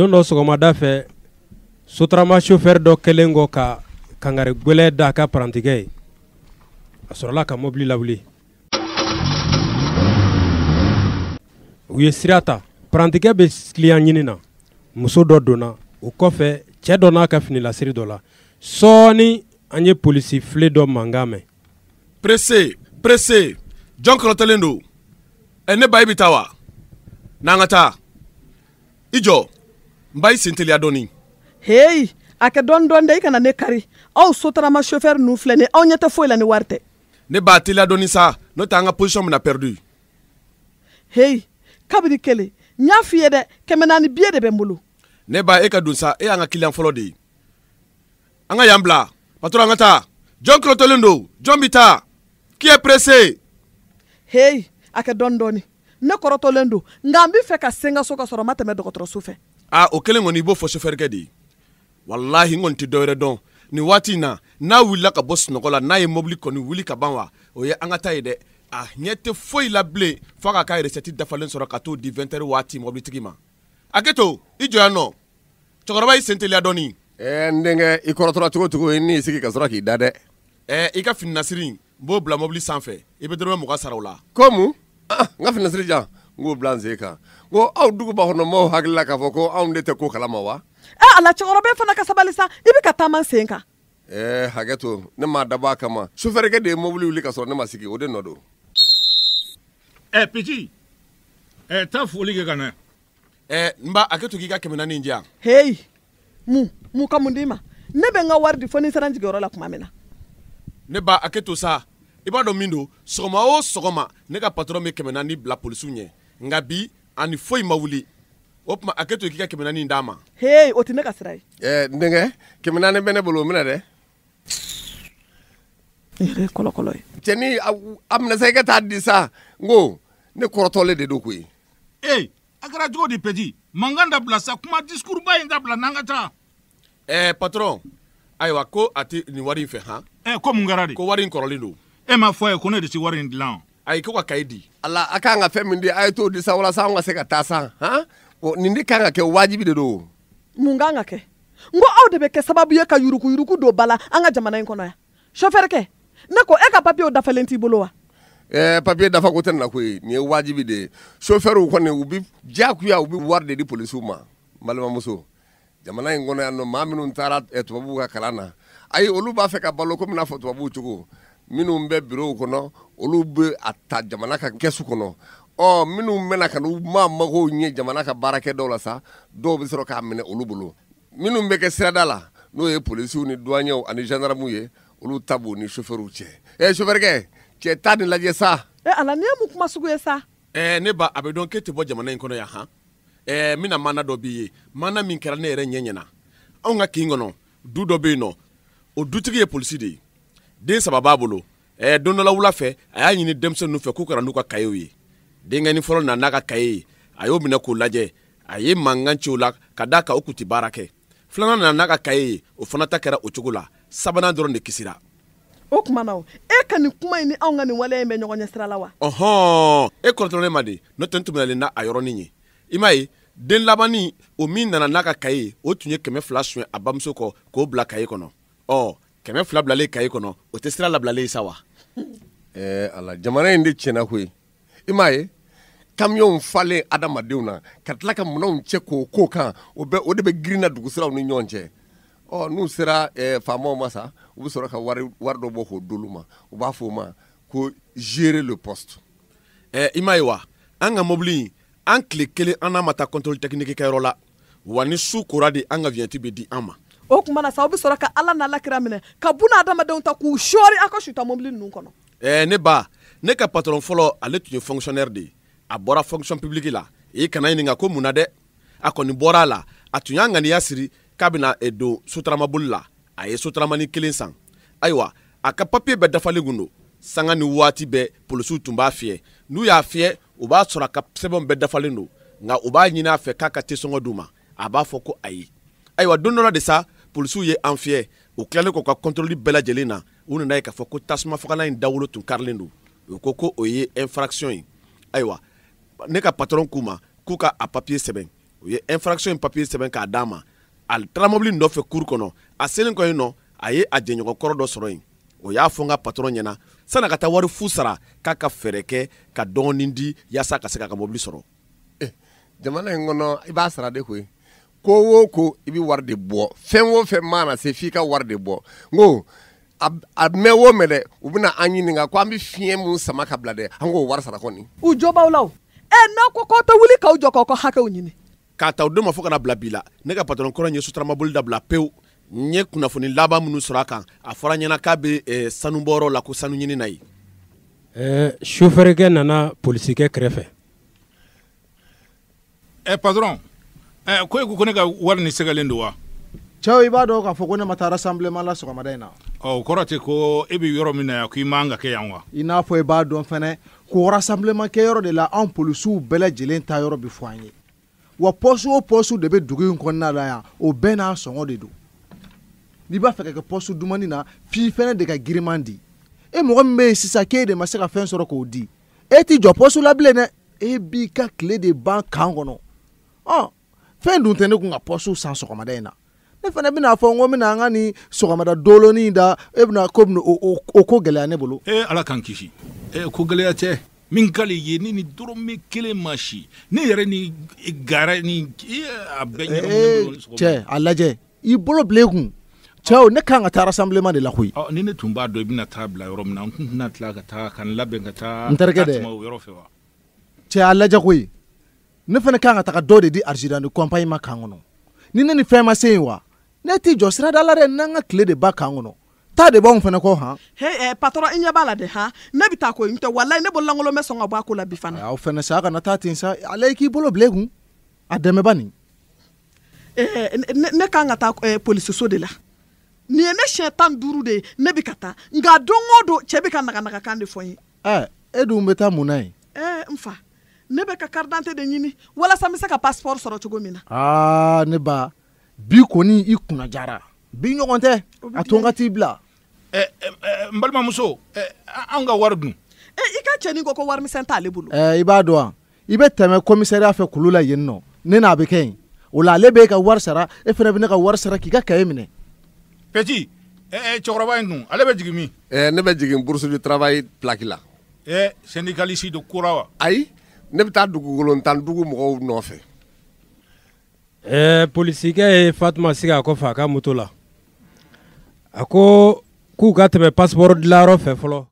don dɔ sɔgɔmada fɛ sotarama sofɛri dɔ kɛlen kɔ ka kangari gwɛlɛ da a ka parantikɛ ye a sɔrɔla ka mobili lawuli u ye sira ta parantikɛ be kiliyan ɲini na muso dɔ donna o kɔfɛ cɛɛ dɔ n'a ka finilasiri dɔ la sɔɔni an ye polisi file dɔ mankan mɛn prese prese jɔn kɔrɔtɛlen do ɛ ne ba i bi ta wa n'an ka taa i jɔ n b'a i sen teliya dɔɔni heyi a kɛ dɔɔni dɔɔni dɛ i kana ne kari aw sotarama shofɛri nu filɛ ni aw ɲɛ tɛ foyi la ni wari tɛ ne b'a teliya dɔɔni sa n'o tɛ an ka posisiyɔn mina pɛridu heyi kabini kelen n y'a f'i ye dɛ kɛmɛ naani biye de bɛ n bolo ne b'a e ka don sa e y'an e ka kiliyan fɔlɔ de ye an ka yan bila patɔrɔn an ka taa jɔn kulotolen don jɔn bi taa qui est pressé heyi a kɛ dɔɔni dɔɔni ne kɔrɔtɔlen don nka n b'i fɛ ka se n ka so ka sɔrɔ n ma tɛmɛ dɔgɔtɔrɔso fɛ a o kelen kɔni i b'o fɔ sofɛrikɛ de ye walahi n kɔni tɛ dɔwɛrɛ dɔn nin waati in na n'a wulila ka bɔ sunɔgɔ la n'a ye mobili kɔni wuli ka ban wa o ye an ka ta ye dɛ a ɲɛ tɛ foyi la bilen f'a ka k'a yɛrɛsɛti dafalen sɔrɔ ka t'o di vɛntɛri waati mobilitigi ma hakɛ to i jɔ yan nɔ cɛkɔrɔba y'i sen teliya dɔɔni. ɛɛ n denkɛ i kɔrɔtɔra cogo cogo i n'i sigi ka sɔrɔ k'i da dɛ. ɛɛ i ka fininasiri n b'o bila mobili sanfɛ i bɛ dɔrɔmɛ mugan sara o la. ko mun n ka fininasiri jan n k'o bila n sen kan n ko aw duguba kɔnɔmɔgɔw hakilila k'a fɔ ko anw de tɛ ko kalama wa. ɛ ala cɛkɔrɔba fana ka sabali sa i bɛ ka taama n sen kan. ɛɛ eh, hakɛ to ne m'a dabɔ a kama sufɛrikɛ de ye mobili wuli ka sɔrɔ ne ma sigi o de nɔ don. ɛ eh, piti ɛ eh, taa foli kɛ ka na. ɛ n ba hakɛ to k'i ka kɛmɛ naani di yan. heyi mun mun ka mun d'i ma ne bɛ n ka wari di fo ni sera n jigiyɔrɔ la tuma min na. ne ba hakɛ to sa i e b'a dɔn min don sɔgɔma o sɔgɔma ne ka patɔrɔn bɛ kɛmɛ naani bila polisiw ɲɛ nka bi ani foyi ma wuli o tuma a kɛ to k'i ka kɛmɛ naani d'a ma. heyi o tɛ ne ka sira ye. ɛɛ n denkɛ kɛmɛ naani bɛ ne bolo o minɛ dɛ. ne yɛrɛ ye kɔlɔkɔlɔ ye. cɛnin a minɛ sa i ka taa di sa n ko ne kɔrɔtɔlen de don koyi. ee a kɛra cogo di pɛti mankan dabila sa kuma disukuruba in dabila n'an ka taa. eh, patron ayiwa eh, ko a tɛ nin wari in fɛ han. ɛ ko mun kɛra de. ko wari in kɔrɔlen don. e m'a fɔ a ye ko ne de tɛ wari in dilan a ye ka ala akanga kan ka fɛn min di a t'o di sa wala anw se ka taa san han nin wajibi de do munganga ke ngo au aw de bɛ sababu ye ka yuruku yuruku do bala anga ka jamana in kɔnɔ ya chauffeur ke nako e ka papiyew da falenti bolo wa Eh, da dafa ko tɛ na ni wajibi de chauffeur sofɛriw kone ubi jaku jakuya ubi warde de di police ma malama muso jamana in kɔnɔ ya no maminu ntara e, taara eh, ka kalana ai olu b'a fɛ ka balo ko mina fɔ tubabuw cogo minnu bɛ birow kɔnɔ olu bɛ a ta jamana ka kɛsu kɔnɔ ɔ minnu bɛna ka n'u ma magow ɲɛ jamana ka baarakɛ dɔw la sa dɔw bɛ sɔrɔ k'a minɛ olu bolo minnu bɛ kɛ sirada la n'o ye polisiw ni duwanɲɛw ani gendarmew ye olu ta b'u ni sofɛriw cɛ ɛ sofɛrikɛ cɛ ta ni lajɛ sa. ɛ ala ni ye mun kuma sugu ye sa. ɛɛ ne ba a bɛ dɔn k'e tɛ bɔ jamana in kɔnɔ yan han ɛɛ n bɛna maana dɔ b'i ye maana min kɛra ne yɛrɛ ɲɛ ɲɛna anw ka kin kɔnɔ du dɔ bɛ yen nɔ o dutigi ye polisi de ye den saba b'a bolo ɛɛ don dɔ la wula fɛ a y'a ɲini denmisɛn ninnu fɛ k'u kana n'u ka kayew ye denkɛnin fɔlɔ nana n'a ka kaye ye a y'o minɛ k'o lajɛ a ye mankan ci o la ka d'a kan o tun tɛ baara kɛ filanan nana n'a ka kaye ye o fana ta kɛra o cogo la sabanan dɔrɔn de kisira o tuma na e ka nin kuma in ni anw ka nin waleya in bɛ ɲɔgɔn ɲɛsira la wa. ɔhɔn e kɔrɔtɔrɔ ne ma de n'o tɛ n tun bɛnalen n'a yɔrɔnin ye i m'a ye den labanni o min nana n'a ka kaye o tun ye kɛmɛ fila suɲɛ a bamuso kɔ k'o bila kaye kɔnɔ ɔ kɛmɛ fila bilalen kai kɔnɔ o tɛ sira labilalen sa wa. ɛɛ ala jamana in de tiɲɛna koyi i m'a ye kamiyɔnw falen adamadenw na ka tila ka minɛnw cɛ k'o k'o kan o bɛ o de bɛ girin na dugusiraw ni ɲɔgɔn cɛ ɔ n'u sera ɛɛ faamaw ma sa u be sɔrɔ ka wari wari dɔ bɔ k'o d'olu ma u b'a fɔ o ma ko gérer le poste. ɛɛ i m'a ye wa an ka mobili in an kile kelen an n'a ma taa contrôle technique kɛyɔrɔ la wa ni su kora de an ka vignette di an ma. o tuma na sa aw bɛ sɔrɔ ka ala n'ala kira minɛ ka buna adamadenw ta k'u sɔɔri aw ka suta mobili ninnu kɔnɔ. ɛɛ eh, ne ba ne ka patron fɔlɔ ale tun ye fonctionnaire de ye a bɔra fonction publique la i e kana ɲininka ko mun na dɛ a kɔni bɔra a la a tun y'a ŋaniya siri k'a bɛna e don sotaramaboli la a ye sotaramani kelen san ayiwa a ka papiye bɛɛ dafalen kun don sanga ni waati bɛɛ polisiw tun b'a fiyɛ n'u y'a fiyɛ u b'a sɔrɔ a ka sɛbɛnw bɛɛ dafalen don nka u b'a ɲini a fɛ k'a ka tesɔngɔ d'u ma a b'a fɔ ko ayi ayiwa don dɔ la de sa polisiw ye an fiyɛ u tilalen k'u ka kɔntoroli bɛɛ lajɛlen na u nana ye k'a fɔ ko tasuma fagalan in dawolo tun karilen don u ko ko o ye infraction ye ayiwa ne ka patron k'u ma k'u ka a papiye sɛbɛn u ye infraction in papiye sɛbɛn k'a d'a ma a taara mobili nɔfɛ kuru kɔnɔ a selen kɔ yen nɔ a ye a jɛɲɔgɔn kɔrɔ dɔ sɔrɔ yen o y'a fɔ n ka patron ɲɛna sanni a ka taa wari fu sara k'a ka fɛɛrɛ kɛ ka dɔɔnin di yaasa ka se k'a ka mobili sɔrɔ. Eh, jamana in kɔnɔ i b'a sara de koyi. ko o ko i bɛ wari de bɔ fɛn o fɛn mana se f'i ka wari de bɔ n ko a mɛn o mɛn dɛ u bɛna an ɲininka ko an bɛ fiɲɛ mun sama ka bila dɛ an k'o wari sara kɔni. u jo b'aw la o ɛ n'aw ko k'aw tɛ wuli k'aw jɔ k'aw ka hakɛw ɲini. k'a ta o don ma fo ka bila bi la ne ka patɔrɔn kɔrɔ in ye sotarama boli dabila pewu n ye kunnafoni laban minnu sɔrɔ a kan a fɔra n ɲɛna k'a bɛ eh, sanubɔyɔrɔ la ko sanu ɲini na ye ɛɛ eh, sofɛrikɛ nana polisikɛ kɛrɛfɛ. ɛ eh, patɔrɔn. eh, ko e ko ne ka wari ni sɛgɛlen don wa cɛw i b'a dɔn k'a fɔ ko ne ma taa rassemblement la sɔgɔmada in na ɔ kɔrɔ tɛ ko e bɛ yɔrɔ min na yan ko i man ka kɛ yan wa i n'a fɔ i b'a dɔn fɛnɛ ko rassemblement kɛ yɔrɔ de la anw polisiw bɛɛ lajɛlen ta yɔrɔ bi fɔ an ye wa pɔsu o pɔsu de bɛ dugu in kɔnɔna la yan o bɛɛ n'a sɔngɔ de don n'i b'a fɛ ka kɛ pɔsu dumuni na f'i fɛnɛ de ka giriman di e mɔgɔ min bɛ yen sisan k'e de ma se ka fɛn sɔrɔ k'o di e t'i jɔ pɔsu la bilen dɛ e b'i ka tile de ban kan kɔnɔ ɔn fɛn dun tɛ ne kun ka pɔsu san sɔgɔmada in na ne fana bɛna fɔ n ko bɛna an ka nin sɔgɔmada dolonin da e bɛna ko bɛna o ko gɛlɛya ne bolo. ee ala k'an kisi ee ko gɛlɛya tɛ min ka di i ye ne ni dɔrɔmɛ kelen ma si ne yɛrɛ ni e gara ni ee a bɛɛ ɲɛnamini bolo. cɛ a lajɛ i bolo bila i kun cɛw ne kan ka taa rassemblement de la koyi. ɔ ni ne tun b'a dɔn i bɛna taa bila yɔrɔ min na n tun tɛna tila ka taa ka n labɛn ka taa. n terikɛ dɛ cɛ a lajɛ koyi. ne fana kan ka taga dɔ de di arizidani kɔnpayi ma kan kɔnɔ ni ne ni fɛn ma se yen wa ne t'i jɔ sirada la dɛ n'an ka tile de ba kan kɔnɔ ta de b'anw fana kɔ han. he ɛ patɔrɔn i ɲɛ b'a la dɛ han ne bɛ taa ko in tɛ walayi ne bolo lankolon bɛ sɔn ka bɔ a ko la bi fana. aw fana sa kana taa ten sa ale k'i bolo bila e kun a dɛmɛba nin. ne kan ka taa polisiso de la nin ye ne siɲɛ tan duuru de ye ne bɛ ka taa nka don o don cɛ bɛ ka naganaga kan de fɔ n ye. ɛ e dun bɛ taa mun na yen. ɛ n fa. ne bɛ ka karidante de ɲini walasa n bɛ se ka pasipɔri sɔrɔ cogo min na aa ne ba bi kɔni i kunna jara bi ɲɔgɔn tɛ a to n ka t'i bila ɛ ɛ n balimamuso anw ka wari dun ɛ i ka cɛnin ko ko warimisɛn t'ale bolo ɛ i b'a dɔn wa i bɛ tɛmɛ komisariya fɛ kulu la yen nɔ ne n'a bɛ kɛ yen o la ale bɛ e ka wari sara e fana bɛ ne ka wari sara k'i ka kaye minɛ pɛti cɛkɔrɔba in dun ale bɛ jigin min ɛɛ ne bɛ jigin burusi du travail plaki la ɛɛ syndikalisi do kora wa ayi ne bɛ taa dugukolo tan dugu mɔgɔw nɔfɛ. ɛɛ polisikɛ ye fatuma sigi a kɔfɛ a ka moto la a ko k'u ka tɛmɛ pasipɔri dilanyɔrɔ fɛ fɔlɔ.